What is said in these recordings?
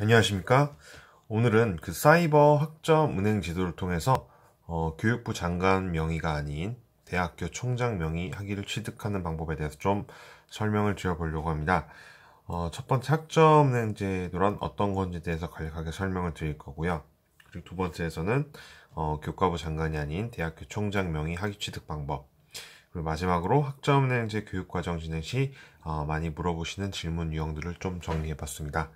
안녕하십니까. 오늘은 그 사이버 학점 은행 제도를 통해서 어, 교육부 장관 명의가 아닌 대학교 총장 명의 학위를 취득하는 방법에 대해서 좀 설명을 드려보려고 합니다. 어, 첫 번째 학점 은행 제도란 어떤 건지에 대해서 간략하게 설명을 드릴 거고요. 그리고 두 번째에서는 어, 교과부 장관이 아닌 대학교 총장 명의 학위 취득 방법. 그리고 마지막으로 학점 은행제 교육과정 진행 시 어, 많이 물어보시는 질문 유형들을 좀 정리해봤습니다.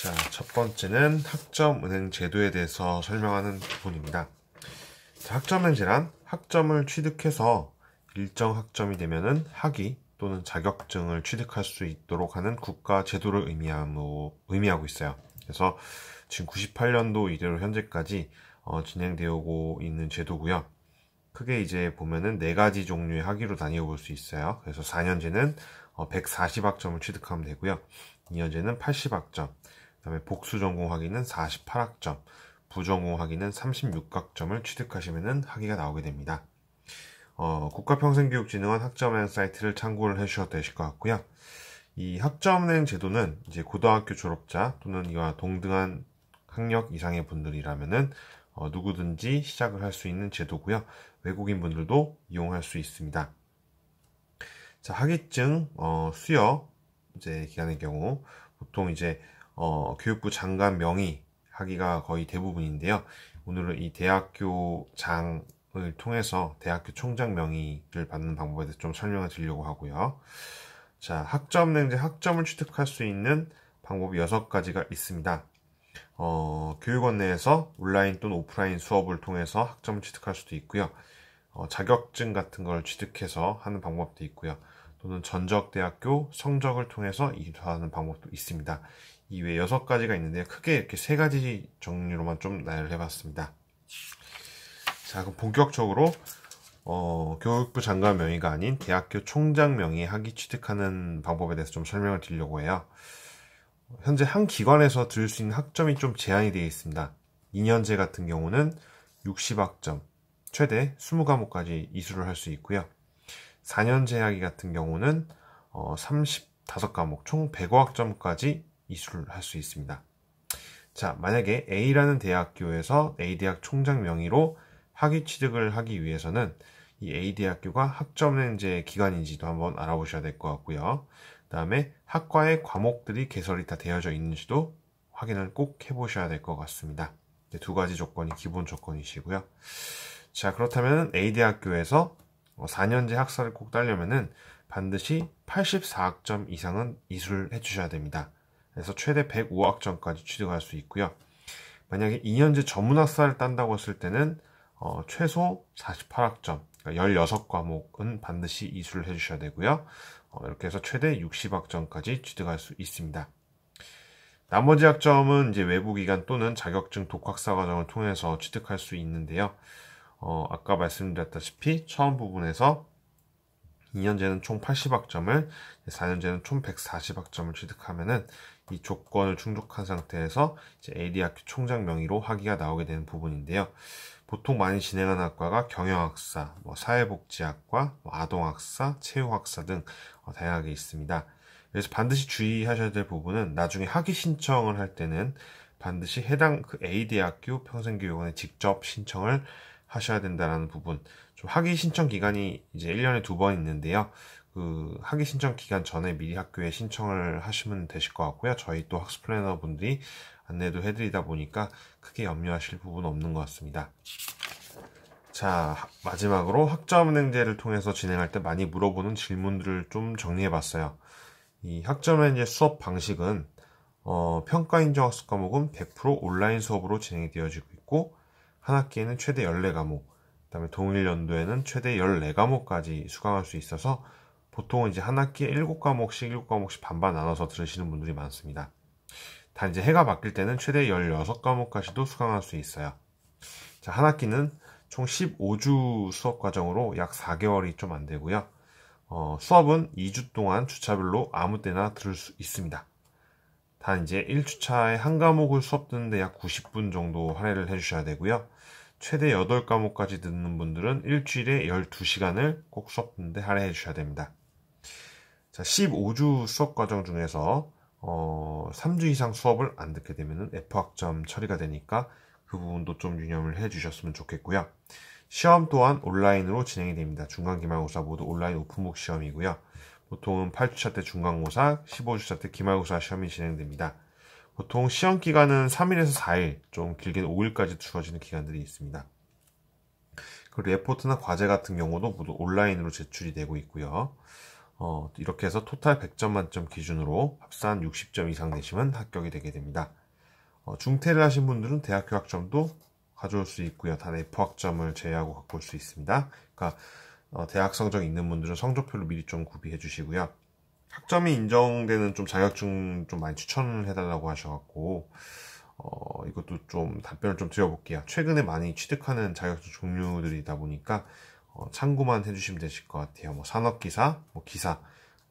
자, 첫 번째는 학점은행 제도에 대해서 설명하는 부분입니다. 자, 학점은행제란 학점을 취득해서 일정 학점이 되면은 학위 또는 자격증을 취득할 수 있도록 하는 국가 제도를 의미하고, 의미하고 있어요. 그래서 지금 98년도 이대로 현재까지 어, 진행되고 있는 제도고요. 크게 이제 보면은 네 가지 종류의 학위로 나뉘어 볼 수 있어요. 그래서 4년제는 140학점을 어, 취득하면 되고요. 2년제는 80학점, 다음에 복수 전공학위는 48학점, 부전공학위는 36각점을 취득하시면 학위가 나오게 됩니다. 어, 국가평생교육진흥원 학점행 사이트를 참고를 해주셔도 되실 것 같고요. 이 학점행 제도는 이제 고등학교 졸업자 또는 이와 동등한 학력 이상의 분들이라면은 어, 누구든지 시작을 할 수 있는 제도고요. 외국인 분들도 이용할 수 있습니다. 자, 학위증 어, 수여 이제 기간의 경우 보통 이제 어, 교육부 장관 명의 하기가 거의 대부분인데요. 오늘은 이 대학교장을 통해서 대학교 총장 명의를 받는 방법에 대해서 좀 설명을 드리려고 하고요. 자, 학점 냉제 학점을 취득할 수 있는 방법이 여섯 가지가 있습니다. 어, 교육원 내에서 온라인 또는 오프라인 수업을 통해서 학점을 취득할 수도 있고요. 어, 자격증 같은 걸 취득해서 하는 방법도 있고요. 또는 전적대학교 성적을 통해서 이수하는 방법도 있습니다. 이외에 여섯 가지가 있는데 크게 이렇게 세 가지 종류로만 좀 나열해 봤습니다. 자, 그럼 본격적으로 어, 교육부 장관 명의가 아닌 대학교 총장 명의 학위 취득하는 방법에 대해서 좀 설명을 드리려고 해요. 현재 한 기관에서 들을 수 있는 학점이 좀 제한이 되어 있습니다. 2년제 같은 경우는 60학점, 최대 20과목까지 이수를 할 수 있고요. 4년제 학위 같은 경우는 어, 35과목, 총 100학점까지 이수를 할 수 있습니다. 자, 만약에 A라는 대학교에서 A 대학 총장 명의로 학위 취득을 하기 위해서는 이 A 대학교가 학점렌제 기관인지도 한번 알아보셔야 될 것 같고요. 그 다음에 학과의 과목들이 개설이 다 되어져 있는지도 확인을 꼭 해보셔야 될 것 같습니다. 두 가지 조건이 기본 조건이시고요. 자, 그렇다면 A 대학교에서 4년제 어, 학사를 꼭따려면 반드시 84학점 이상은 이수를 해주셔야 됩니다. 그래서 최대 105학점까지 취득할 수 있고요. 만약에 2년제 전문학사를 딴다고 했을 때는 어, 최소 48학점, 그러니까 16과목은 반드시 이수를 해주셔야 되고요. 어, 이렇게 해서 최대 60학점까지 취득할 수 있습니다. 나머지 학점은 이제 외부기관 또는 자격증 독학사 과정을 통해서 취득할 수 있는데요. 어, 아까 말씀드렸다시피 처음 부분에서 2년제는 총 80학점을, 4년제는 총 140학점을 취득하면은 이 조건을 충족한 상태에서 이제 AD학교 총장 명의로 학위가 나오게 되는 부분인데요. 보통 많이 진행하는 학과가 경영학사, 뭐 사회복지학과, 뭐 아동학사, 체육학사 등 어, 다양하게 있습니다. 그래서 반드시 주의하셔야 될 부분은 나중에 학위 신청을 할 때는 반드시 해당 그 AD 학교 평생교육원에 직접 신청을 하셔야 된다라는 부분. 좀 학위 신청 기간이 이제 1년에 두 번 있는데요. 그 학위 신청 기간 전에 미리 학교에 신청을 하시면 되실 것 같고요. 저희 또 학습 플래너 분들이 안내도 해드리다 보니까 크게 염려하실 부분 없는 것 같습니다. 자, 마지막으로 학점은행제를 통해서 진행할 때 많이 물어보는 질문들을 좀 정리해 봤어요. 이 학점은행제 수업 방식은 어, 평가 인정 학습 과목은 100% 온라인 수업으로 진행이 되어지고 있고 한 학기에는 최대 14과목, 그다음에 동일 연도에는 최대 14과목까지 수강할 수 있어서 보통은 이제 한 학기에 7과목씩 7과목씩 반반 나눠서 들으시는 분들이 많습니다. 단지 해가 바뀔 때는 최대 16과목까지도 수강할 수 있어요. 자, 한 학기는 총 15주 수업 과정으로 약 4개월이 좀 안 되고요. 어, 수업은 2주 동안 주차별로 아무 때나 들을 수 있습니다. 단 이제 1주차에 한 과목을 수업 듣는데 약 90분 정도 할애를 해주셔야 되고요. 최대 8과목까지 듣는 분들은 일주일에 12시간을 꼭 수업 듣는데 할애해 주셔야 됩니다. 자, 15주 수업 과정 중에서 어, 3주 이상 수업을 안 듣게 되면 F학점 처리가 되니까 그 부분도 좀 유념을 해주셨으면 좋겠고요. 시험 또한 온라인으로 진행이 됩니다. 중간기말고사 모두 온라인 오픈북 시험이고요. 보통은 8주차 때 중간고사, 15주차 때 기말고사 시험이 진행됩니다. 보통 시험 기간은 3일에서 4일, 좀 길게는 5일까지 주어지는 기간들이 있습니다. 그리고 레포트나 과제 같은 경우도 모두 온라인으로 제출이 되고 있고요. 어, 이렇게 해서 토탈 100점 만점 기준으로 합산 60점 이상 내시면 합격이 되게 됩니다. 어, 중퇴를 하신 분들은 대학교 학점도 가져올 수 있고요. 단 F 학점을 제외하고 갖고 올 수 있습니다. 그러니까 어, 대학 성적 있는 분들은 성적표를 미리 좀 구비해 주시고요. 학점이 인정되는 좀 자격증 좀 많이 추천을 해달라고 하셔갖고 어, 이것도 좀 답변을 좀 드려볼게요. 최근에 많이 취득하는 자격증 종류들이다 보니까 어, 참고만 해주시면 되실 것 같아요. 뭐 산업기사, 뭐 기사,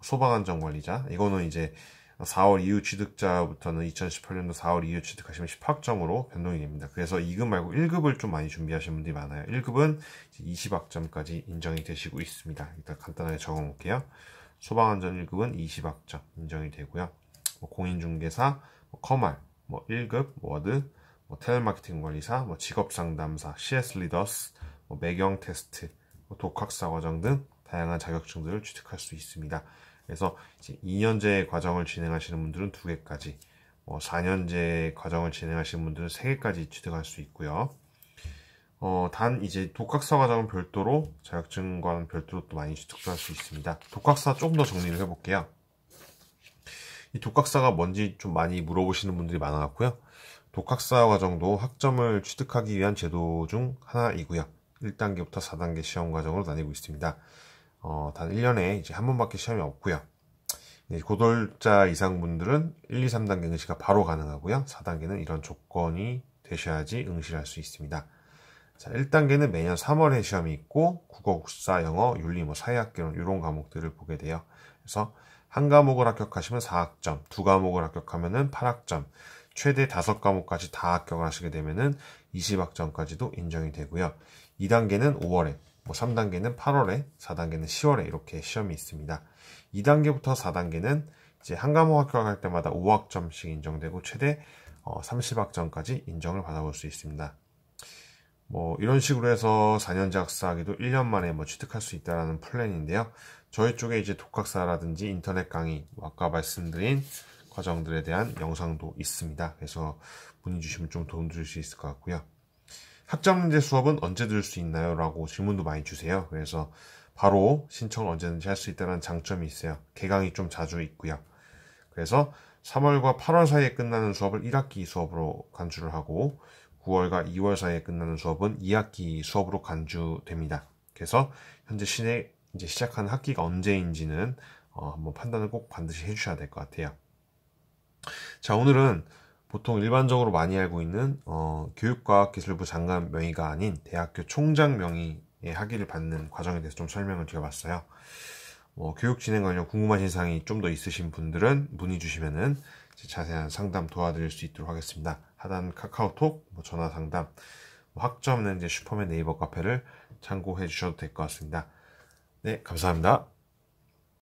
소방안전관리자 이거는 이제 4월 이후 취득자부터는 2018년도 4월 이후 취득하시면 10학점으로 변동이 됩니다. 그래서 2급 말고 1급을 좀 많이 준비하시는 분들이 많아요. 1급은 20학점까지 인정이 되시고 있습니다. 일단 간단하게 적어놓을게요. 소방안전 1급은 20학점 인정이 되고요. 뭐 공인중개사, 뭐 커말, 뭐 1급, 뭐 워드, 뭐텔마케팅 관리사, 뭐 직업상담사, CS 리더스, 뭐 매경 테스트, 뭐 독학사과정 등 다양한 자격증들을 취득할 수 있습니다. 그래서 이제 2년제 과정을 진행하시는 분들은 2개까지, 어, 4년제 과정을 진행하시는 분들은 3개까지 취득할 수 있고요. 어, 단 이제 독학사 과정은 별도로 자격증과는 별도로 또 많이 취득도 할수 있습니다. 독학사 조금 더 정리를 해볼게요. 이 독학사가 뭔지 좀 많이 물어보시는 분들이 많아갖고요. 독학사 과정도 학점을 취득하기 위한 제도 중 하나이고요. 1단계부터 4단계 시험 과정으로 다니고 있습니다. 어, 단 1년에 이제 한 번밖에 시험이 없고요. 고졸자 이상 분들은 1, 2, 3단계 응시가 바로 가능하고요. 4단계는 이런 조건이 되셔야지 응시를 할 수 있습니다. 자, 1단계는 매년 3월에 시험이 있고 국어, 국사, 영어, 윤리, 뭐 사회학개론 이런 과목들을 보게 돼요. 그래서 한 과목을 합격하시면 4학점, 두 과목을 합격하면은 8학점, 최대 5과목까지 다 합격을 하시게 되면은 20학점까지도 인정이 되고요. 2단계는 5월에, 뭐 3단계는 8월에, 4단계는 10월에 이렇게 시험이 있습니다. 2단계부터 4단계는 이제 한 과목 합격할 때마다 5학점씩 인정되고 최대 30학점까지 어, 인정을 받아볼 수 있습니다. 뭐 이런 식으로 해서 4년제 학사학위도 1년 만에 뭐 취득할 수 있다라는 플랜인데요. 저희 쪽에 이제 독학사라든지 인터넷 강의, 뭐 아까 말씀드린 과정들에 대한 영상도 있습니다. 그래서 문의 주시면 좀 도움 드릴 수 있을 것 같고요. 학점문제 수업은 언제 들을 수 있나요? 라고 질문도 많이 주세요. 그래서 바로 신청을 언제든지 할 수 있다는 장점이 있어요. 개강이 좀 자주 있고요. 그래서 3월과 8월 사이에 끝나는 수업을 1학기 수업으로 간주를 하고 9월과 2월 사이에 끝나는 수업은 2학기 수업으로 간주됩니다. 그래서 현재 신에 이제 시작한 학기가 언제인지는 어, 한번 판단을 꼭 반드시 해주셔야 될 것 같아요. 자, 오늘은 보통 일반적으로 많이 알고 있는 어, 교육과학기술부 장관 명의가 아닌 대학교 총장 명의의 학위를 받는 과정에 대해서 좀 설명을 드려봤어요. 어, 교육 진행 관련 궁금하신 사항이 좀 더 있으신 분들은 문의 주시면은 자세한 상담 도와드릴 수 있도록 하겠습니다. 하단 카카오톡, 뭐 전화 상담, 뭐 학점 이제 슈퍼맨 네이버 카페를 참고해 주셔도 될 것 같습니다. 네, 감사합니다.